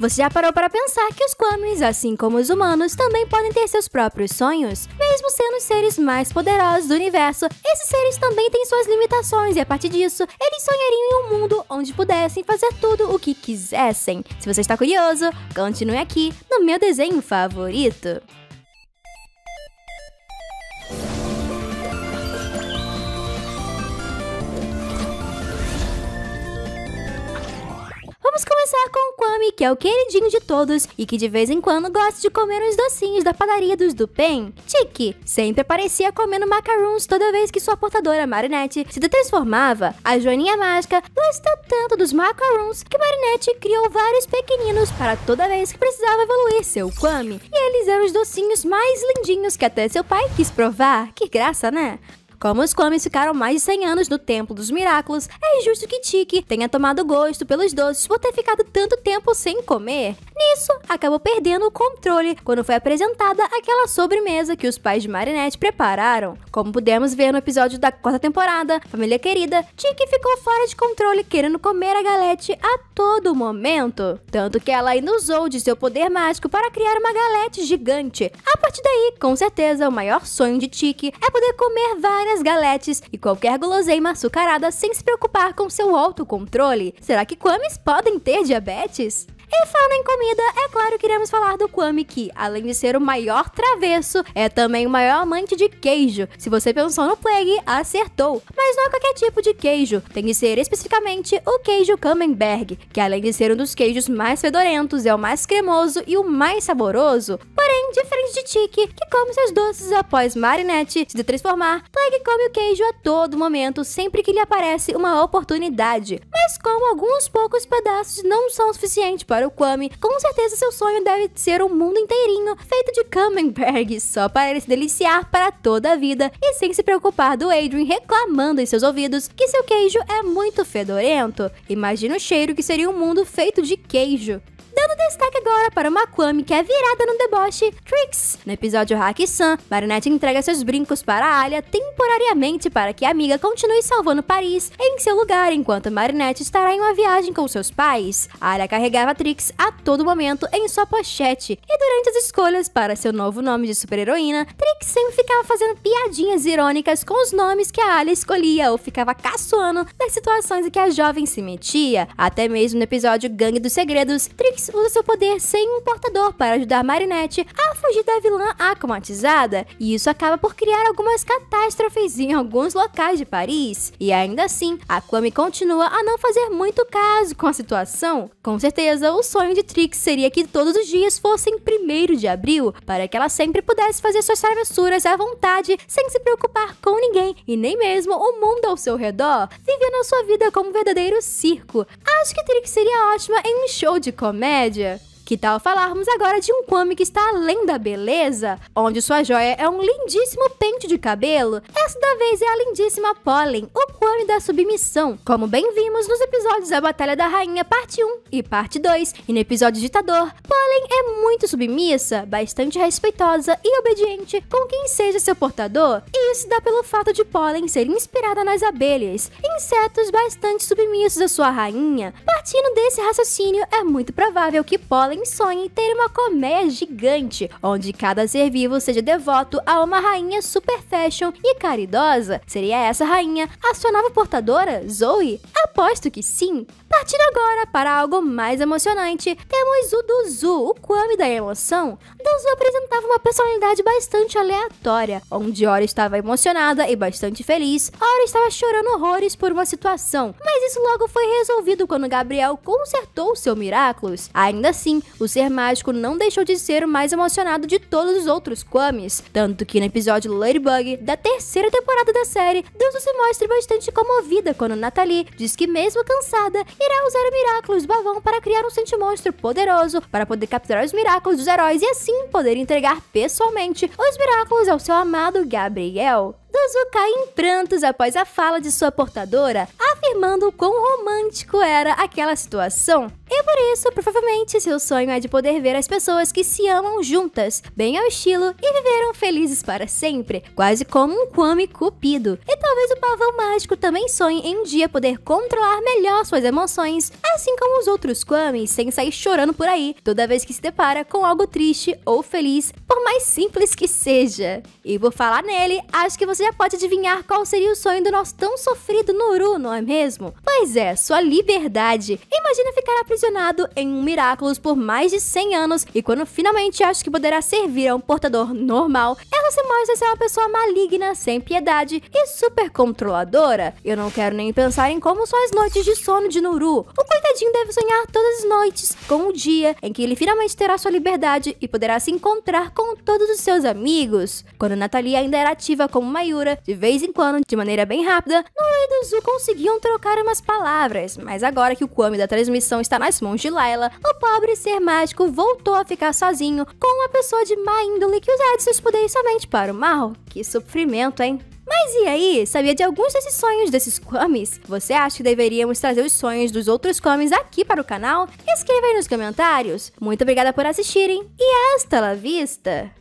Você já parou para pensar que os Quamis, assim como os humanos, também podem ter seus próprios sonhos? Mesmo sendo os seres mais poderosos do universo, esses seres também têm suas limitações e a partir disso, eles sonhariam em um mundo onde pudessem fazer tudo o que quisessem. Se você está curioso, continue aqui no meu desenho favorito. que é o queridinho de todos e que de vez em quando gosta de comer uns docinhos da padaria dos Dupin, Tiki sempre aparecia comendo macarons toda vez que sua portadora Marinette se transformava, a joaninha mágica gosta tanto dos macarons que Marinette criou vários pequeninos para toda vez que precisava evoluir seu Kwame, e eles eram os docinhos mais lindinhos que até seu pai quis provar. Que graça, né? Como os Komis ficaram mais de 100 anos no Templo dos Miraculos, é injusto que Tiki tenha tomado gosto pelos doces por ter ficado tanto tempo sem comer. Nisso, acabou perdendo o controle quando foi apresentada aquela sobremesa que os pais de Marinette prepararam. Como pudemos ver no episódio da quarta temporada, Família Querida, Tiki ficou fora de controle querendo comer a galete a todo momento. Tanto que ela ainda usou de seu poder mágico para criar uma galete gigante. A partir daí, com certeza, o maior sonho de Tiki é poder comer várias várias galetes e qualquer guloseima açucarada sem se preocupar com seu autocontrole. Será que quames podem ter diabetes? E falando em comida, é claro que iremos falar do Kwame, que, além de ser o maior travesso, é também o maior amante de queijo. Se você pensou no Plague, acertou. Mas não é qualquer tipo de queijo, tem que ser especificamente o queijo Camembert, que além de ser um dos queijos mais fedorentos, é o mais cremoso e o mais saboroso. Porém, diferente de Tiki, que come seus doces após marinette se transformar, Plague come o queijo a todo momento, sempre que lhe aparece uma oportunidade. Mas como alguns poucos pedaços não são suficientes para adora o Kwame, com certeza seu sonho deve ser um mundo inteirinho feito de Camembert só para ele se deliciar para toda a vida e sem se preocupar do Adrian reclamando em seus ouvidos que seu queijo é muito fedorento. Imagina o cheiro que seria um mundo feito de queijo. Dando destaque agora para uma Kwame que é virada no deboche Trix No episódio Hack San, Marinette entrega seus brincos para Alia temporariamente para que a amiga continue salvando Paris em seu lugar, enquanto Marinette estará em uma viagem com seus pais. Alia carregava Trix a todo momento em sua pochete, e durante as escolhas para seu novo nome de super-heroína, Trix sempre ficava fazendo piadinhas irônicas com os nomes que a Alia escolhia ou ficava caçoando das situações em que a jovem se metia. Até mesmo no episódio Gangue dos Segredos, Trix usa seu poder sem um portador para ajudar Marinette a fugir da vilã acromatizada, e isso acaba por criar algumas catástrofes em alguns locais de Paris. E ainda assim, a Kwame continua a não fazer muito caso com a situação. Com certeza, o sonho de Trix seria que todos os dias fossem 1 de abril, para que ela sempre pudesse fazer suas travessuras à vontade, sem se preocupar com ninguém e nem mesmo o mundo ao seu redor, vivendo a sua vida como um verdadeiro circo. Acho que Trix seria ótima em um show de comédia média, que tal falarmos agora de um come que está além da beleza, onde sua joia é um lindíssimo pente de cabelo? Essa da vez é a lindíssima Pollen, o come da submissão, como bem vimos nos episódios da Batalha da Rainha parte 1 e parte 2, e no episódio Ditador, Pollen é muito submissa, bastante respeitosa e obediente com quem seja seu portador, e isso dá pelo fato de Pollen ser inspirada nas abelhas, insetos bastante submissos à sua rainha. Partindo desse raciocínio, é muito provável que Pollen também sonha em ter uma colmeia gigante, onde cada ser vivo seja devoto a uma rainha super fashion e caridosa. Seria essa rainha a sua nova portadora, Zoe? Aposto que sim. Partindo agora para algo mais emocionante, temos o Duzu, o Kwame da emoção. Duzu apresentava uma personalidade bastante aleatória, onde ora estava emocionada e bastante feliz, ora estava chorando horrores por uma situação, mas isso logo foi resolvido quando Gabriel consertou seu Miraculous. Ainda assim, o ser mágico não deixou de ser o mais emocionado de todos os outros Kwames, tanto que no episódio Ladybug, da terceira temporada da série, Duzu se mostra bastante comovida quando Natalie diz que mesmo cansada, irá usar o Miraculous Bavão para criar um sentimonstro poderoso para poder capturar os Miraculous dos heróis e assim poder entregar pessoalmente os Miraculous ao seu amado Gabriel. Dozu cai em prantos após a fala de sua portadora, afirmando o quão romântico era aquela situação. E é por isso, provavelmente, seu sonho é de poder ver as pessoas que se amam juntas, bem ao estilo, e viveram felizes para sempre, quase como um Kwame Cupido. E talvez o pavão mágico também sonhe em um dia poder controlar melhor suas emoções, assim como os outros Kwames, sem sair chorando por aí toda vez que se depara com algo triste ou feliz, por mais simples que seja. E por falar nele, acho que você já pode adivinhar qual seria o sonho do nosso tão sofrido Nuru, não é mesmo? Pois é, sua liberdade. Imagina ficar aprisionado aprisionado em um Miraculous por mais de 100 anos e quando finalmente acha que poderá servir a um portador normal, é ela se mostra ser uma pessoa maligna, sem piedade e super controladora. Eu não quero nem pensar em como são as noites de sono de Nuru. O coitadinho deve sonhar todas as noites com o dia em que ele finalmente terá sua liberdade e poderá se encontrar com todos os seus amigos. Quando Natalia ainda era ativa como Mayura, de vez em quando, de maneira bem rápida, Nuru e Duzu conseguiam trocar umas palavras, mas agora que o Kwame da transmissão está nas mãos de Layla, o pobre ser mágico voltou a ficar sozinho com uma pessoa de má índole que os de seus poderes somente para o mal, que sofrimento, hein? Mas e aí, sabia de alguns desses sonhos desses comes? Você acha que deveríamos trazer os sonhos dos outros comes aqui para o canal? Escreva aí nos comentários. Muito obrigada por assistirem e hasta la vista!